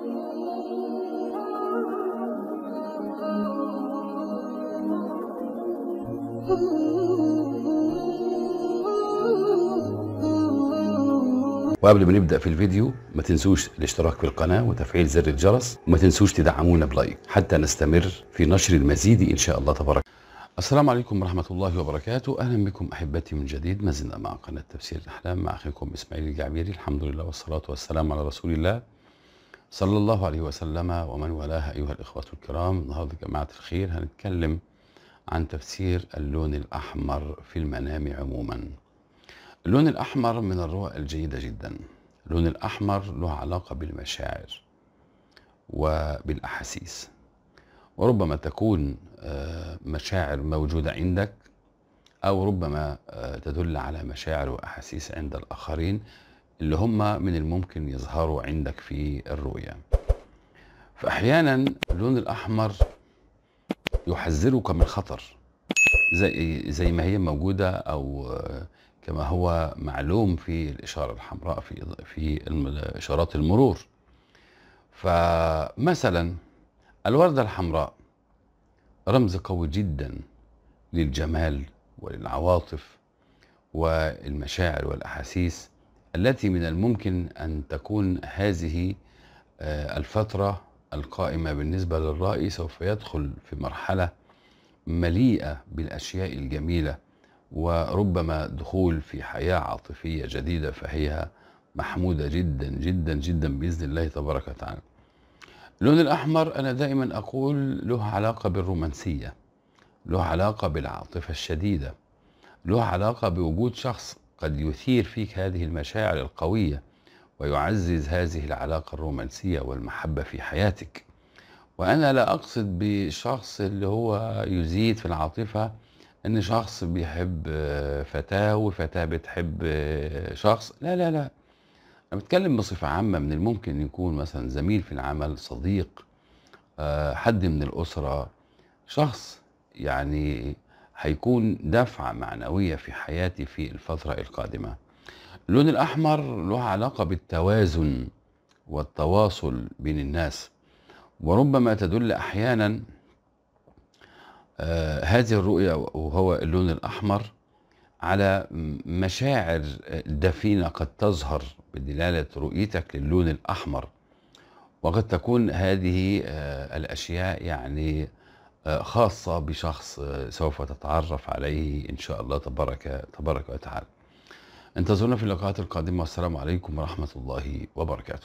وقبل ما نبدا في الفيديو ما تنسوش الاشتراك في القناه وتفعيل زر الجرس وما تنسوش تدعمونا بلايك حتى نستمر في نشر المزيد ان شاء الله تبارك السلام عليكم ورحمة الله وبركاته أهلا بكم أحبتي من جديد ما زلنا مع قناة تفسير الأحلام مع أخيكم إسماعيل الجعبيري الحمد لله والصلاة والسلام على رسول الله صلى الله عليه وسلم ومن والاه أيها الإخوة الكرام النهاردة جماعة الخير هنتكلم عن تفسير اللون الأحمر في المنام عموما اللون الأحمر من الرؤى الجيدة جدا اللون الأحمر له علاقة بالمشاعر وبالأحاسيس وربما تكون آه، مشاعر موجودة عندك أو ربما آه، تدل على مشاعر وأحاسيس عند الآخرين اللي هم من الممكن يظهروا عندك في الرؤية فأحيانا اللون الأحمر يحذرك من خطر زي, زي ما هي موجودة أو كما هو معلوم في الإشارة الحمراء في, في إشارات المرور فمثلا الوردة الحمراء رمز قوي جدا للجمال وللعواطف والمشاعر والأحاسيس التي من الممكن أن تكون هذه آه، الفترة القائمة بالنسبة للرأي سوف يدخل في مرحلة مليئة بالأشياء الجميلة وربما دخول في حياة عاطفية جديدة فهي محمودة جدا جدا جدا بإذن الله تبارك وتعالى اللون الأحمر أنا دائما أقول له علاقة بالرومانسية له علاقة بالعاطفة الشديدة له علاقة بوجود شخص قد يثير فيك هذه المشاعر القوية ويعزز هذه العلاقة الرومانسية والمحبة في حياتك وأنا لا أقصد بشخص اللي هو يزيد في العاطفة ان شخص بيحب آه، فتاة وفتاة بتحب آه، شخص لا لا لا انا بتكلم بصفة عامة من الممكن يكون مثلا زميل في العمل صديق آه، حد من الأسرة شخص يعني هيكون دفعة معنوية في حياتي في الفترة القادمة اللون الأحمر له علاقة بالتوازن والتواصل بين الناس وربما تدل أحيانا آه، هذه الرؤية وهو اللون الأحمر على مشاعر دفينة قد تظهر بدلالة رؤيتك للون الأحمر وقد تكون هذه آه، الأشياء يعني آه، خاصة بشخص آه، سوف تتعرف عليه إن شاء الله تبارك تبارك وتعالى انتظرونا في اللقاءات القادمة والسلام عليكم ورحمة الله وبركاته